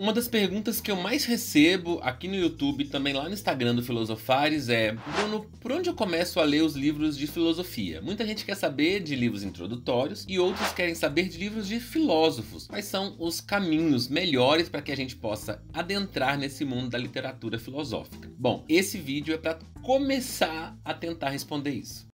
Uma das perguntas que eu mais recebo aqui no YouTube e também lá no Instagram do Filosofares é: Bruno, por onde eu começo a ler os livros de filosofia? Muita gente quer saber de livros introdutórios e outros querem saber de livros de filósofos. Quais são os caminhos melhores para que a gente possa adentrar nesse mundo da literatura filosófica? Bom, esse vídeo é para começar a tentar responder isso.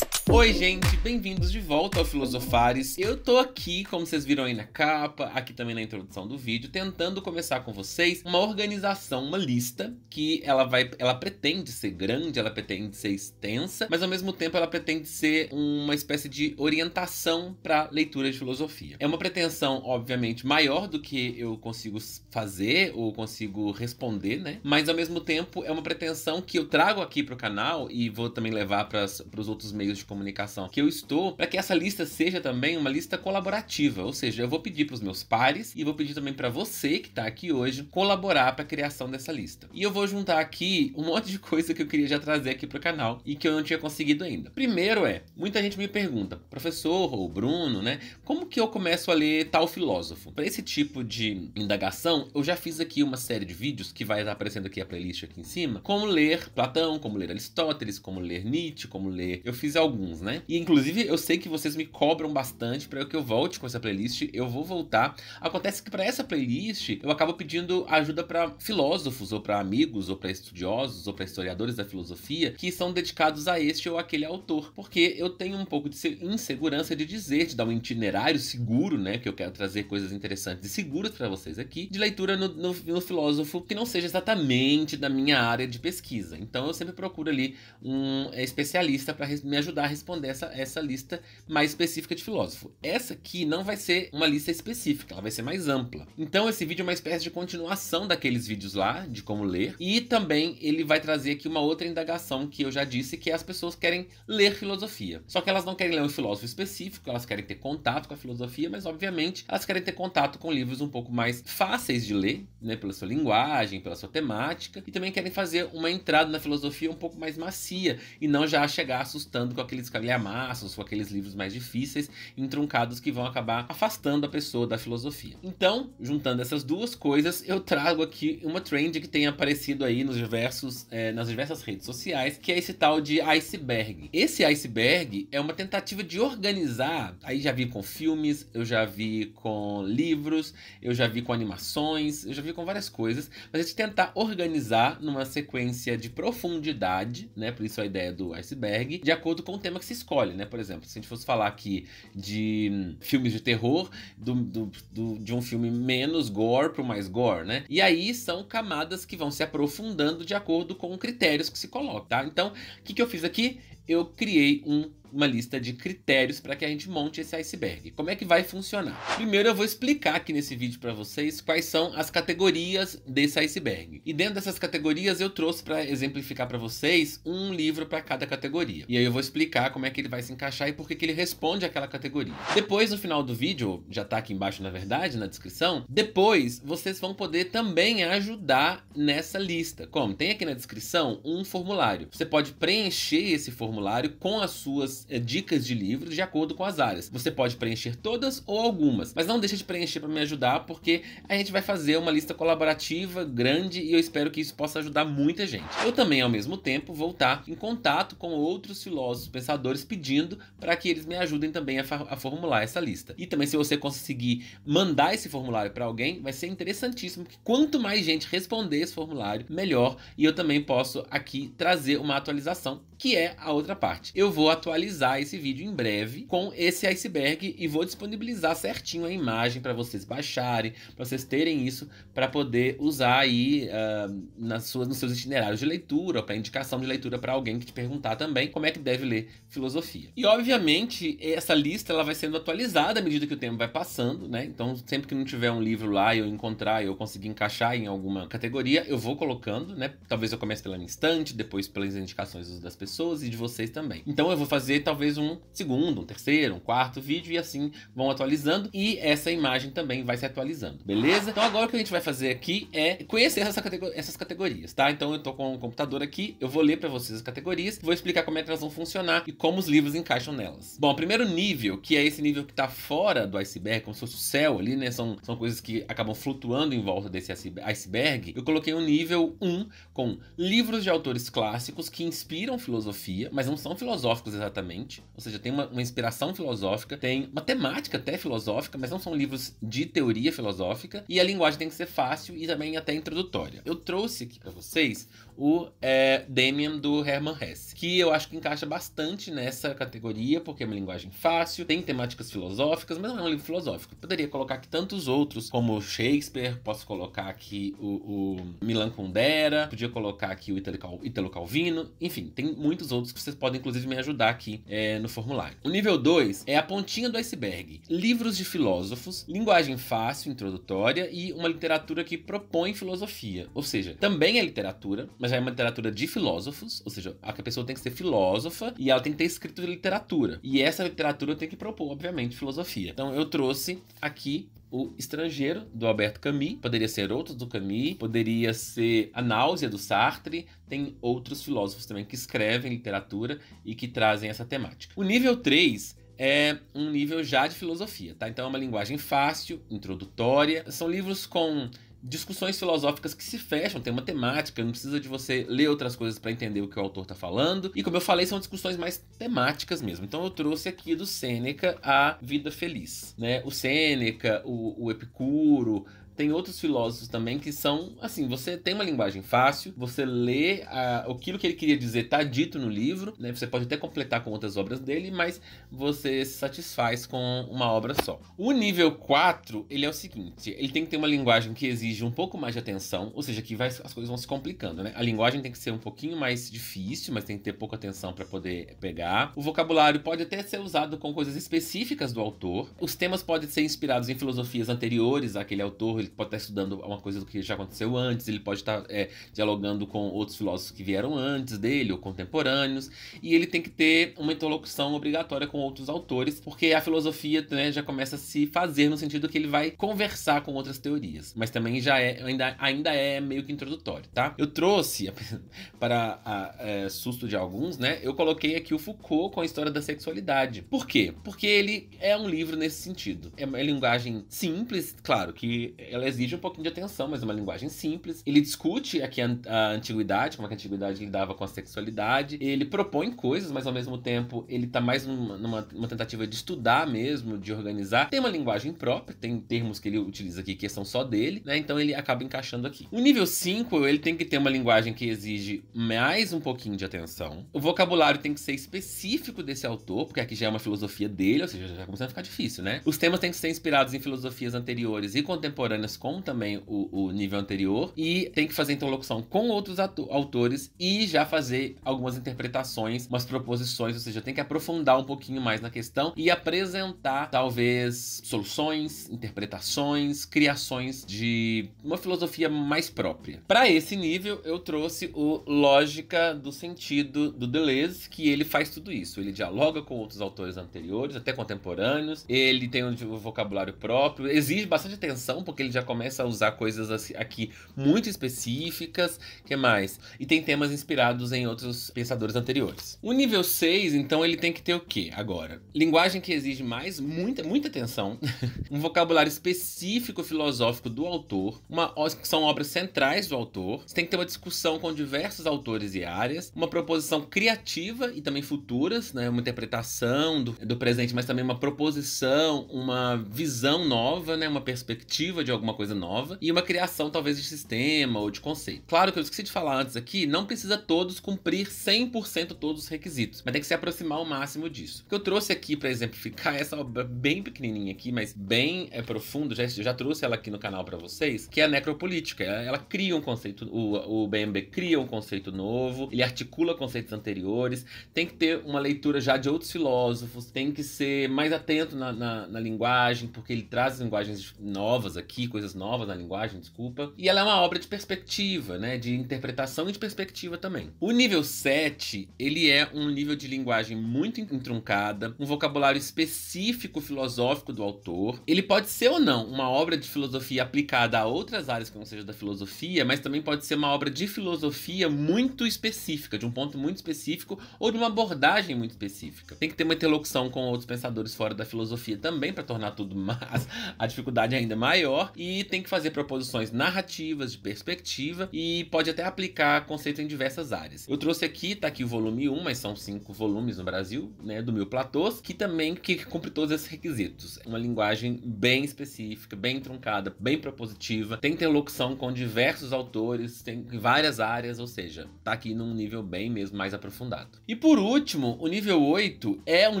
Oi, gente, bem-vindos de volta ao Filosofares. Eu tô aqui, como vocês viram aí na capa, aqui também na introdução do vídeo, tentando começar com vocês uma organização, uma lista que ela vai, ela pretende ser grande, ela pretende ser extensa, mas ao mesmo tempo ela pretende ser uma espécie de orientação para leitura de filosofia. É uma pretensão, obviamente, maior do que eu consigo fazer ou consigo responder, né? Mas ao mesmo tempo é uma pretensão que eu trago aqui pro canal e vou também levar para os outros meios de comunicação comunicação que eu estou, para que essa lista seja também uma lista colaborativa, ou seja, eu vou pedir para os meus pares e vou pedir também para você que está aqui hoje colaborar para a criação dessa lista. E eu vou juntar aqui um monte de coisa que eu queria já trazer aqui para o canal e que eu não tinha conseguido ainda. Primeiro é, muita gente me pergunta, professor ou Bruno, né, como que eu começo a ler tal filósofo? Para esse tipo de indagação, eu já fiz aqui uma série de vídeos que vai estar aparecendo aqui a playlist aqui em cima, como ler Platão, como ler Aristóteles, como ler Nietzsche, como ler. Eu fiz alguns né? E inclusive eu sei que vocês me cobram bastante para que eu volte com essa playlist, eu vou voltar. Acontece que para essa playlist eu acabo pedindo ajuda para filósofos ou para amigos ou para estudiosos ou para historiadores da filosofia que são dedicados a este ou aquele autor, porque eu tenho um pouco de insegurança de dizer, de dar um itinerário seguro, né, que eu quero trazer coisas interessantes e seguras para vocês aqui, de leitura no, no, no filósofo que não seja exatamente da minha área de pesquisa. Então eu sempre procuro ali um é, especialista para me ajudar a responder essa, essa lista mais específica de filósofo. Essa aqui não vai ser uma lista específica, ela vai ser mais ampla. Então esse vídeo é uma espécie de continuação daqueles vídeos lá, de como ler, e também ele vai trazer aqui uma outra indagação que eu já disse, que é as pessoas querem ler filosofia. Só que elas não querem ler um filósofo específico, elas querem ter contato com a filosofia, mas obviamente elas querem ter contato com livros um pouco mais fáceis de ler, né, pela sua linguagem, pela sua temática, e também querem fazer uma entrada na filosofia um pouco mais macia e não já chegar assustando com aqueles com calhamaços, com aqueles livros mais difíceis, entroncados que vão acabar afastando a pessoa da filosofia. Então, juntando essas duas coisas, eu trago aqui uma trend que tem aparecido aí nos diversos, é, nas diversas redes sociais, que é esse tal de iceberg. Esse iceberg é uma tentativa de organizar, aí já vi com filmes, eu já vi com livros, eu já vi com animações, eu já vi com várias coisas, mas a gente tentar organizar numa sequência de profundidade, né? Por isso a ideia do iceberg, de acordo com o tema que se escolhe, né? Por exemplo, se a gente fosse falar aqui de hum, filmes de terror, do, do, do de um filme menos gore pro mais gore, né? E aí são camadas que vão se aprofundando de acordo com critérios que se colocam, tá? Então, o que, que eu fiz aqui? eu criei um, uma lista de critérios para que a gente monte esse iceberg. Como é que vai funcionar? Primeiro eu vou explicar aqui nesse vídeo para vocês quais são as categorias desse iceberg. E dentro dessas categorias eu trouxe para exemplificar para vocês um livro para cada categoria. E aí eu vou explicar como é que ele vai se encaixar e por que ele responde àquela categoria. Depois no final do vídeo, já está aqui embaixo na verdade, na descrição, depois vocês vão poder também ajudar nessa lista. Como? Tem aqui na descrição um formulário. Você pode preencher esse formulário formulário com as suas é, dicas de livros de acordo com as áreas. Você pode preencher todas ou algumas, mas não deixa de preencher para me ajudar, porque a gente vai fazer uma lista colaborativa grande e eu espero que isso possa ajudar muita gente. Eu também, ao mesmo tempo, vou estar em contato com outros filósofos pensadores pedindo para que eles me ajudem também a, a formular essa lista. E também, se você conseguir mandar esse formulário para alguém, vai ser interessantíssimo, porque quanto mais gente responder esse formulário, melhor. E eu também posso aqui trazer uma atualização que é a outra parte. Eu vou atualizar esse vídeo em breve com esse iceberg e vou disponibilizar certinho a imagem para vocês baixarem, para vocês terem isso para poder usar aí uh, ah, nas suas, nos seus itinerários de leitura, para indicação de leitura para alguém que te perguntar também como é que deve ler filosofia. E obviamente essa lista ela vai sendo atualizada à medida que o tempo vai passando, né? Então sempre que não tiver um livro lá e eu encontrar, eu conseguir encaixar em alguma categoria, eu vou colocando, né? Talvez eu comece pela minha estante, depois pelas indicações das pessoas pessoas e de vocês também. Então eu vou fazer talvez um segundo, um terceiro, um quarto vídeo e assim vão atualizando e essa imagem também vai se atualizando, beleza? Então agora o que a gente vai fazer aqui é conhecer essa essas categorias, tá? Então eu tô com o um computador aqui, eu vou ler para vocês as categorias, vou explicar como é que elas vão funcionar e como os livros encaixam nelas. Bom, primeiro nível, que é esse nível que tá fora do iceberg, como se fosse o céu ali, né? São, são coisas que acabam flutuando em volta desse iceberg. Eu coloquei um nível 1 com livros de autores clássicos que inspiram filosofia filosofia, mas não são filosóficos exatamente. Ou seja, tem uma, uma inspiração filosófica, tem uma temática até filosófica, mas não são livros de teoria filosófica. E a linguagem tem que ser fácil e também até introdutória. Eu trouxe aqui para vocês o é, Damien do Hermann Hesse, que eu acho que encaixa bastante nessa categoria, porque é uma linguagem fácil, tem temáticas filosóficas, mas não é um livro filosófico. Poderia colocar aqui tantos outros, como Shakespeare, posso colocar aqui o, o Milan Kundera, podia colocar aqui o Italo, Italo Calvino, enfim, tem muito muitos outros que vocês podem, inclusive, me ajudar aqui é, no formulário. O nível 2 é a pontinha do iceberg: livros de filósofos, linguagem fácil, introdutória e uma literatura que propõe filosofia. Ou seja, também é literatura, mas já é uma literatura de filósofos, ou seja, a pessoa tem que ser filósofa e ela tem que ter escrito literatura. E essa literatura tem que propor, obviamente, filosofia. Então eu trouxe aqui o Estrangeiro, do Alberto Camus, poderia ser outros do Camus, poderia ser A Náusea, do Sartre, tem outros filósofos também que escrevem literatura e que trazem essa temática. O nível 3 é um nível já de filosofia, tá? Então é uma linguagem fácil, introdutória, são livros com discussões filosóficas que se fecham, tem uma temática, não precisa de você ler outras coisas para entender o que o autor está falando. E como eu falei, são discussões mais temáticas mesmo. Então eu trouxe aqui do Sêneca a vida feliz, né? O Sêneca, o, o Epicuro, tem outros filósofos também que são assim: você tem uma linguagem fácil, você lê a, ah, aquilo que ele queria dizer, tá dito no livro, né? Você pode até completar com outras obras dele, mas você se satisfaz com uma obra só. O nível 4, ele é o seguinte: ele tem que ter uma linguagem que exige um pouco mais de atenção, ou seja, que vai, as coisas vão se complicando, né? A linguagem tem que ser um pouquinho mais difícil, mas tem que ter pouca atenção para poder pegar. O vocabulário pode até ser usado com coisas específicas do autor. Os temas podem ser inspirados em filosofias anteriores àquele autor, pode estar tá estudando uma coisa do que já aconteceu antes, ele pode estar tá, é, dialogando com outros filósofos que vieram antes dele ou contemporâneos, e ele tem que ter uma interlocução obrigatória com outros autores, porque a filosofia né, já começa a se fazer no sentido que ele vai conversar com outras teorias, mas também já é ainda, ainda é meio que introdutório, tá? Eu trouxe para a, é, susto de alguns, né? Eu coloquei aqui o Foucault com a história da sexualidade. Por quê? Porque ele é um livro nesse sentido. É uma linguagem simples, claro que ela exige um pouquinho de atenção, mas é uma linguagem simples. Ele discute aqui a, a antiguidade, como é que a antiguidade lidava com a sexualidade. Ele propõe coisas, mas ao mesmo tempo ele tá mais numa, numa, numa tentativa de estudar mesmo, de organizar. Tem uma linguagem própria, tem termos que ele utiliza aqui que são só dele, né? Então ele acaba encaixando aqui. O nível 5, ele tem que ter uma linguagem que exige mais um pouquinho de atenção. O vocabulário tem que ser específico desse autor, porque aqui já é uma filosofia dele, ou seja, já começa a ficar difícil, né? Os temas têm que ser inspirados em filosofias anteriores e contemporâneas como com também o, o nível anterior e tem que fazer interlocução com outros autores e já fazer algumas interpretações, umas proposições, ou seja, tem que aprofundar um pouquinho mais na questão e apresentar talvez soluções, interpretações, criações de uma filosofia mais própria. Para esse nível, eu trouxe o Lógica do Sentido do Deleuze, que ele faz tudo isso. Ele dialoga com outros autores anteriores, até contemporâneos, ele tem um vocabulário próprio, exige bastante atenção, porque ele já começa a usar coisas aqui muito específicas, que mais? E tem temas inspirados em outros pensadores anteriores. O nível 6, então, ele tem que ter o quê agora? Linguagem que exige mais, muita, muita atenção, um vocabulário específico filosófico do autor, uma, são obras centrais do autor, você tem que ter uma discussão com diversos autores e áreas, uma proposição criativa e também futuras, né? uma interpretação do, do presente, mas também uma proposição, uma visão nova, né? uma perspectiva de alguma coisa nova e uma criação talvez de sistema ou de conceito. Claro que eu esqueci de falar antes aqui, não precisa todos cumprir 100% todos os requisitos, mas tem que se aproximar ao máximo disso. O que eu trouxe aqui para exemplificar essa obra bem pequenininha aqui, mas bem é, profunda, já, já trouxe ela aqui no canal para vocês, que é a necropolítica. Ela, é, ela cria um conceito, o, o BMB cria um conceito novo, ele articula conceitos anteriores, tem que ter uma leitura já de outros filósofos, tem que ser mais atento na, na, na linguagem, porque ele traz linguagens novas aqui, coisas novas na linguagem, desculpa. E ela é uma obra de perspectiva, né? De interpretação e de perspectiva também. O nível 7, ele é um nível de linguagem muito entroncada, um vocabulário específico filosófico do autor. Ele pode ser ou não uma obra de filosofia aplicada a outras áreas que não seja da filosofia, mas também pode ser uma obra de filosofia muito específica, de um ponto muito específico ou de uma abordagem muito específica. Tem que ter uma interlocução com outros pensadores fora da filosofia também para tornar tudo mais, a dificuldade ainda maior e tem que fazer proposições narrativas, de perspectiva e pode até aplicar conceitos em diversas áreas. Eu trouxe aqui, tá aqui o volume 1, mas são cinco volumes no Brasil, né, do Mil Platôs, que também que cumpre todos esses requisitos. É uma linguagem bem específica, bem truncada, bem propositiva, tem interlocução com diversos autores, tem várias áreas, ou seja, tá aqui num nível bem mesmo mais aprofundado. E por último, o nível 8 é um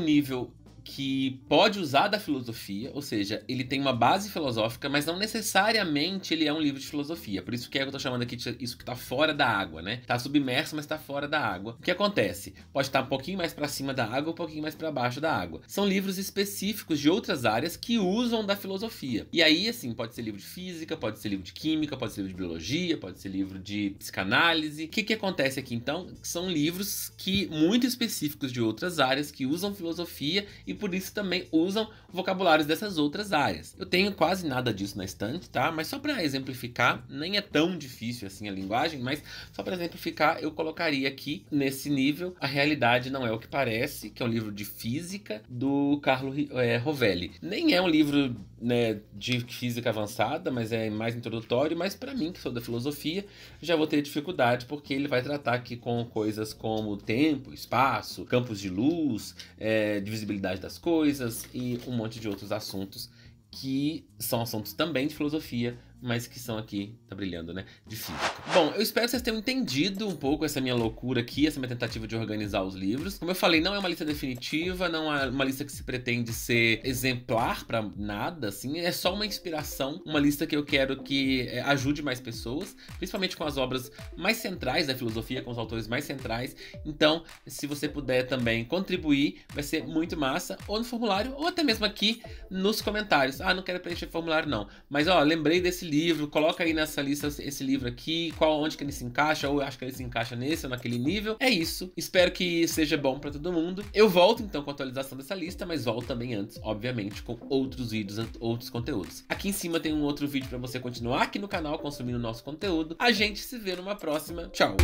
nível que pode usar da filosofia, ou seja, ele tem uma base filosófica, mas não necessariamente ele é um livro de filosofia. Por isso que, é que eu tô chamando aqui de isso que tá fora da água, né? Tá submerso, mas tá fora da água. O que acontece? Pode estar um pouquinho mais para cima da água, um pouquinho mais para baixo da água. São livros específicos de outras áreas que usam da filosofia. E aí, assim, pode ser livro de física, pode ser livro de química, pode ser livro de biologia, pode ser livro de psicanálise. O que que acontece aqui então? São livros que muito específicos de outras áreas que usam filosofia e por isso também usam vocabulários dessas outras áreas. Eu tenho quase nada disso na estante, tá? Mas só para exemplificar, nem é tão difícil assim a linguagem, mas só para exemplificar, eu colocaria aqui nesse nível A Realidade Não É o Que Parece, que é um livro de física do Carlo é, Rovelli. Nem é um livro né, de física avançada, mas é mais introdutório, mas para mim, que sou da filosofia, já vou ter dificuldade, porque ele vai tratar aqui com coisas como tempo, espaço, campos de luz, é, divisibilidade das coisas e um monte de outros assuntos que são assuntos também de filosofia, mas que são aqui, tá brilhando, né? De física. Bom, eu espero que vocês tenham entendido um pouco essa minha loucura aqui, essa minha tentativa de organizar os livros. Como eu falei, não é uma lista definitiva, não é uma lista que se pretende ser exemplar para nada, assim, é só uma inspiração, uma lista que eu quero que é, ajude mais pessoas, principalmente com as obras mais centrais da filosofia, com os autores mais centrais. Então, se você puder também contribuir, vai ser muito massa, ou no formulário, ou até mesmo aqui nos comentários. Ah, não quero preencher formulário não, mas ó, lembrei desse livro, coloca aí nessa lista esse livro aqui, qual onde que ele se encaixa, ou eu acho que ele se encaixa nesse ou naquele nível. É isso. Espero que seja bom para todo mundo. Eu volto então com a atualização dessa lista, mas volto também antes, obviamente, com outros vídeos, outros conteúdos. Aqui em cima tem um outro vídeo para você continuar aqui no canal consumindo nosso conteúdo. A gente se vê numa próxima. Tchau.